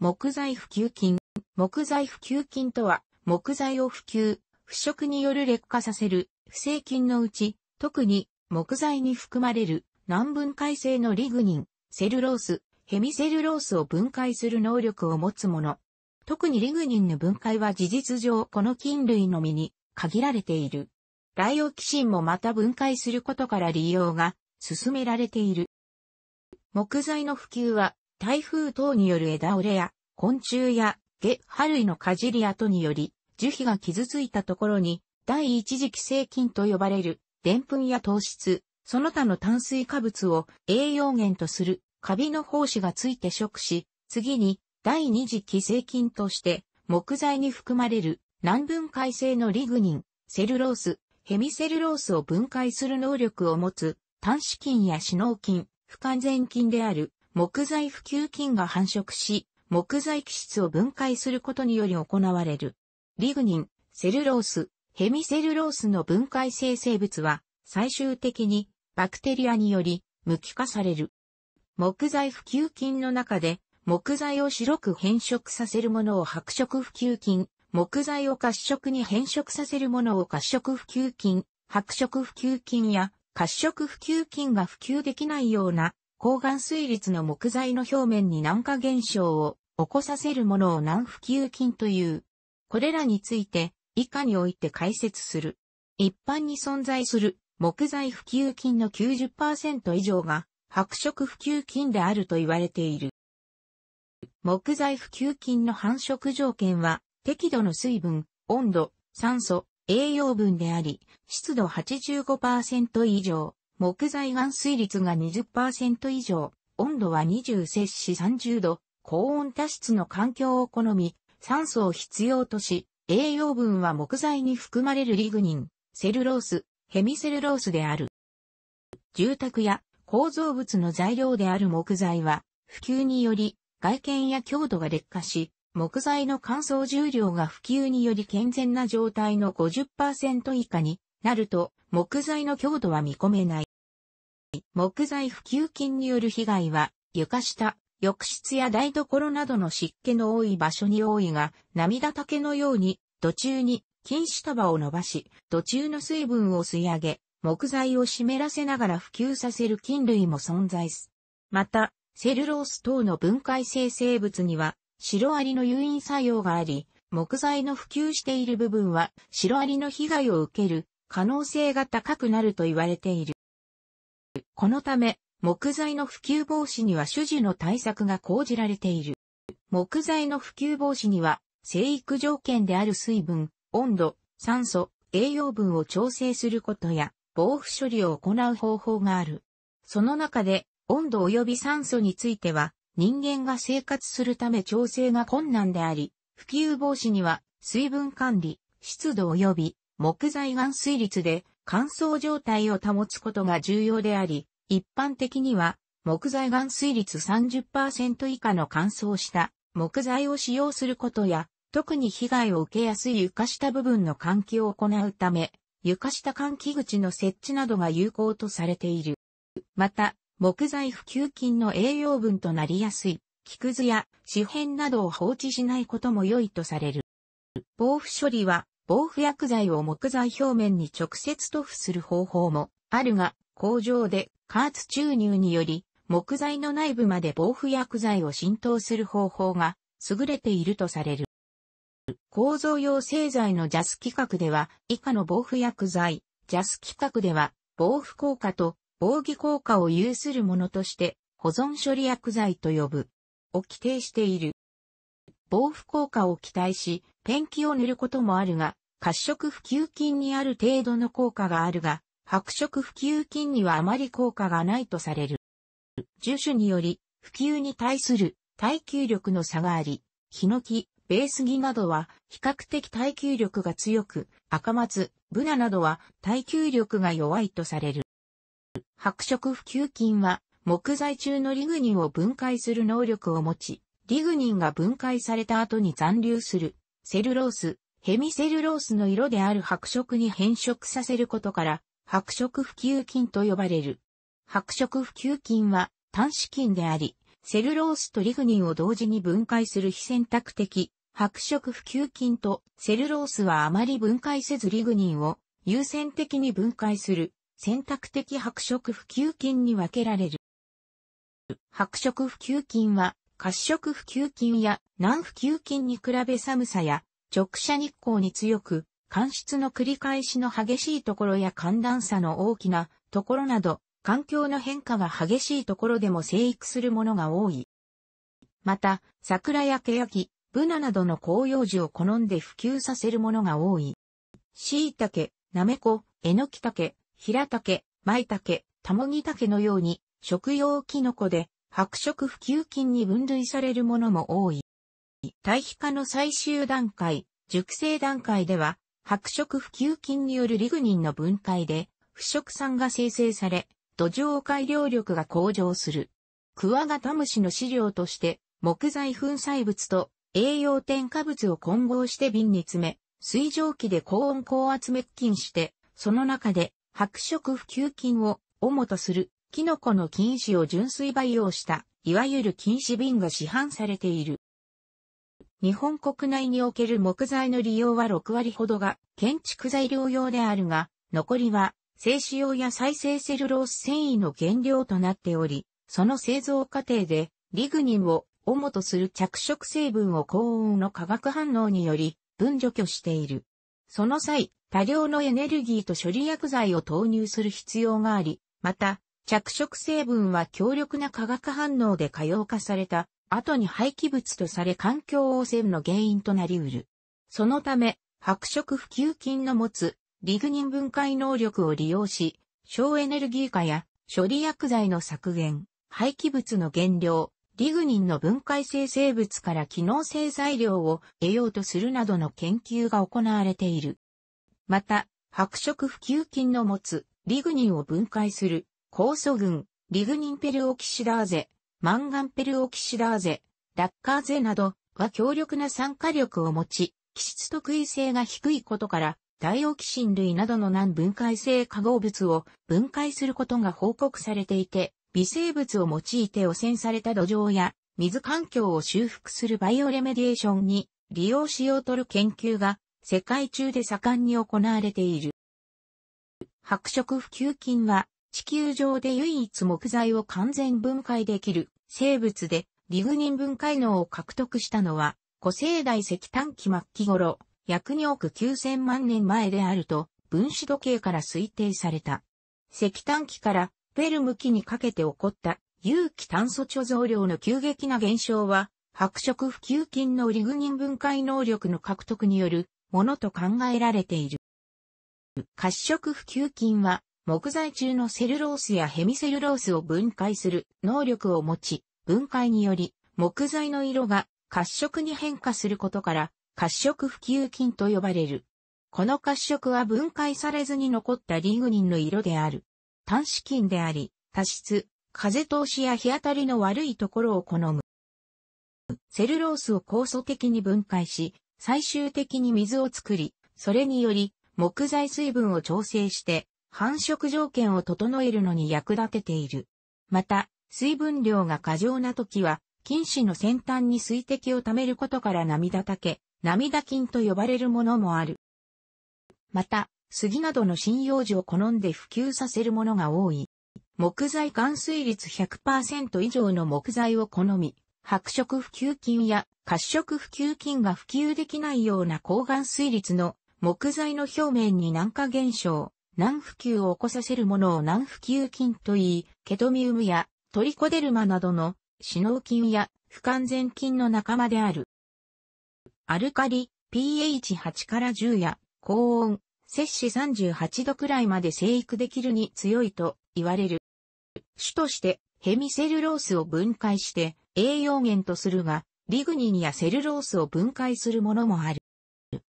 木材普及菌。木材普及菌とは、木材を普及、腐食による劣化させる、不正菌のうち、特に木材に含まれる難分解性のリグニン、セルロース、ヘミセルロースを分解する能力を持つもの。特にリグニンの分解は事実上この菌類のみに限られている。ライオキシンもまた分解することから利用が進められている。木材の普及は台風等による枝折れや、昆虫や、下葉類のかじり跡により、樹皮が傷ついたところに、第一次寄生菌と呼ばれる、でんぷんや糖質、その他の炭水化物を栄養源とする、カビの胞子がついて食し、次に、第二次寄生菌として、木材に含まれる、難分解性のリグニン、セルロース、ヘミセルロースを分解する能力を持つ、端子菌や死脳菌、不完全菌である、木材普及菌が繁殖し、木材基質を分解することにより行われる。リグニン、セルロース、ヘミセルロースの分解生成物は、最終的にバクテリアにより無機化される。木材普及菌の中で、木材を白く変色させるものを白色普及菌、木材を褐色に変色させるものを褐色普及菌、白色普及菌や褐色普及菌が普及できないような抗岩水率の木材の表面に軟化現象を起こさせるものを軟腐球菌という。これらについて以下において解説する。一般に存在する木材普及菌の90%以上が白色普及菌であると言われている。木材普及菌の繁殖条件は適度の水分、温度、酸素、栄養分であり、湿度85%以上、木材含水率が20%以上、温度は20摂氏30度、高温多湿の環境を好み、酸素を必要とし、栄養分は木材に含まれるリグニン、セルロース、ヘミセルロースである。住宅や構造物の材料である木材は、普及により外見や強度が劣化し、木材の乾燥重量が普及により健全な状態の50%以下になると木材の強度は見込めない。木材普及菌による被害は、床下、浴室や台所などの湿気の多い場所に多いが、涙竹のように、途中に菌糸束を伸ばし、途中の水分を吸い上げ、木材を湿らせながら普及させる菌類も存在す。また、セルロース等の分解生成物には、シロアリの誘引作用があり、木材の普及している部分は、シロアリの被害を受ける可能性が高くなると言われている。このため、木材の普及防止には種樹の対策が講じられている。木材の普及防止には、生育条件である水分、温度、酸素、栄養分を調整することや、防腐処理を行う方法がある。その中で、温度及び酸素については、人間が生活するため調整が困難であり、普及防止には、水分管理、湿度及び木材含水率で乾燥状態を保つことが重要であり、一般的には木材含水率30%以下の乾燥した木材を使用することや、特に被害を受けやすい床下部分の換気を行うため、床下換気口の設置などが有効とされている。また、木材普及菌の栄養分となりやすい、木くずや紙片などを放置しないことも良いとされる。防腐処理は防腐薬剤を木材表面に直接塗布する方法もあるが、工場で加圧注入により、木材の内部まで防腐薬剤を浸透する方法が優れているとされる。構造用製剤の JAS 規格では、以下の防腐薬剤、JAS 規格では、防腐効果と防御効果を有するものとして、保存処理薬剤と呼ぶ、を規定している。防腐効果を期待し、ペンキを塗ることもあるが、褐色普及菌にある程度の効果があるが、白色普及菌にはあまり効果がないとされる。樹種により、普及に対する耐久力の差があり、ヒノキ、ベースギなどは比較的耐久力が強く、赤松、ブナなどは耐久力が弱いとされる。白色普及菌は木材中のリグニンを分解する能力を持ち、リグニンが分解された後に残留するセルロース、ヘミセルロースの色である白色に変色させることから、白色普及菌と呼ばれる。白色普及菌は単子菌であり、セルロースとリグニンを同時に分解する非選択的、白色普及菌とセルロースはあまり分解せずリグニンを優先的に分解する選択的白色普及菌に分けられる。白色普及菌は褐色普及菌や軟普及菌に比べ寒さや直射日光に強く、間質の繰り返しの激しいところや寒暖差の大きなところなど、環境の変化が激しいところでも生育するものが多い。また、桜やケヤキ、ブナなどの広葉樹を好んで普及させるものが多い。椎茸、タケ、ヒラタケ、茸、イ茸、ケ、タモギタケのように、食用キノコで、白色普及菌に分類されるものも多い。堆肥化の最終段階、熟成段階では、白色普及菌によるリグニンの分解で、腐食酸が生成され、土壌改良力が向上する。クワガタムシの飼料として、木材粉砕物と栄養添加物を混合して瓶に詰め、水蒸気で高温高圧滅菌して、その中で白色普及菌を主とするキノコの菌糸を純粋培養した、いわゆる菌糸瓶が市販されている。日本国内における木材の利用は6割ほどが建築材料用であるが、残りは製紙用や再生セルロース繊維の原料となっており、その製造過程でリグニンを主とする着色成分を高温の化学反応により分除去している。その際、多量のエネルギーと処理薬剤を投入する必要があり、また、着色成分は強力な化学反応で可用化された後に廃棄物とされ環境汚染の原因となり得る。そのため、白色普及菌の持つリグニン分解能力を利用し、省エネルギー化や処理薬剤の削減、廃棄物の減量、リグニンの分解生成物から機能性材料を得ようとするなどの研究が行われている。また、白色普及菌の持つリグニンを分解する酵素群、リグニンペルオキシダーゼ、マンガンペルオキシダーゼ、ラッカーゼなどは強力な酸化力を持ち、気質特異性が低いことから、ダイオキシン類などの難分解性化合物を分解することが報告されていて、微生物を用いて汚染された土壌や水環境を修復するバイオレメディエーションに利用しようとる研究が世界中で盛んに行われている。白色普及菌は地球上で唯一木材を完全分解できる生物でリグニン分解能を獲得したのは古生代石炭期末期頃約2億9000万年前であると分子時計から推定された。石炭期からペルム期にかけて起こった有機炭素貯蔵量の急激な減少は白色普及菌のリグニン分解能力の獲得によるものと考えられている。褐色不及菌は木材中のセルロースやヘミセルロースを分解する能力を持ち、分解により木材の色が褐色に変化することから褐色普及菌と呼ばれる。この褐色は分解されずに残ったリグニンの色である。端子菌であり、多湿、風通しや日当たりの悪いところを好む。セルロースを酵素的に分解し、最終的に水を作り、それにより木材水分を調整して繁殖条件を整えるのに役立てている。また、水分量が過剰な時は、菌糸の先端に水滴を溜めることから涙竹、涙菌と呼ばれるものもある。また、杉などの針葉樹を好んで普及させるものが多い。木材含水率100%以上の木材を好み、白色普及菌や褐色普及菌が普及できないような高含水率の木材の表面に軟化現象、軟腐球を起こさせるものを軟腐球菌と言い、ケトミウムやトリコデルマなどの死脳菌や不完全菌の仲間である。アルカリ、pH8 から10や高温、摂氏38度くらいまで生育できるに強いと言われる。種としてヘミセルロースを分解して栄養源とするが、リグニンやセルロースを分解するものもある。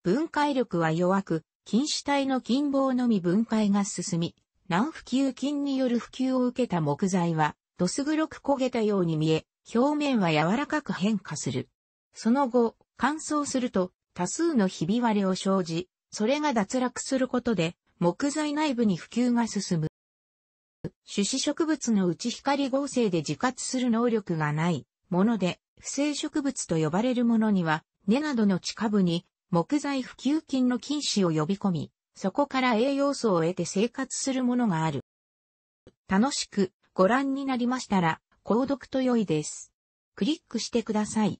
分解力は弱く、菌糸体の菌棒のみ分解が進み、軟腐朽菌による普及を受けた木材は、どす黒く焦げたように見え、表面は柔らかく変化する。その後、乾燥すると多数のひび割れを生じ、それが脱落することで木材内部に普及が進む。種子植物のうち光合成で自活する能力がないもので、不正植物と呼ばれるものには根などの地下部に木材普及金の禁止を呼び込み、そこから栄養素を得て生活するものがある。楽しくご覧になりましたら、購読と良いです。クリックしてください。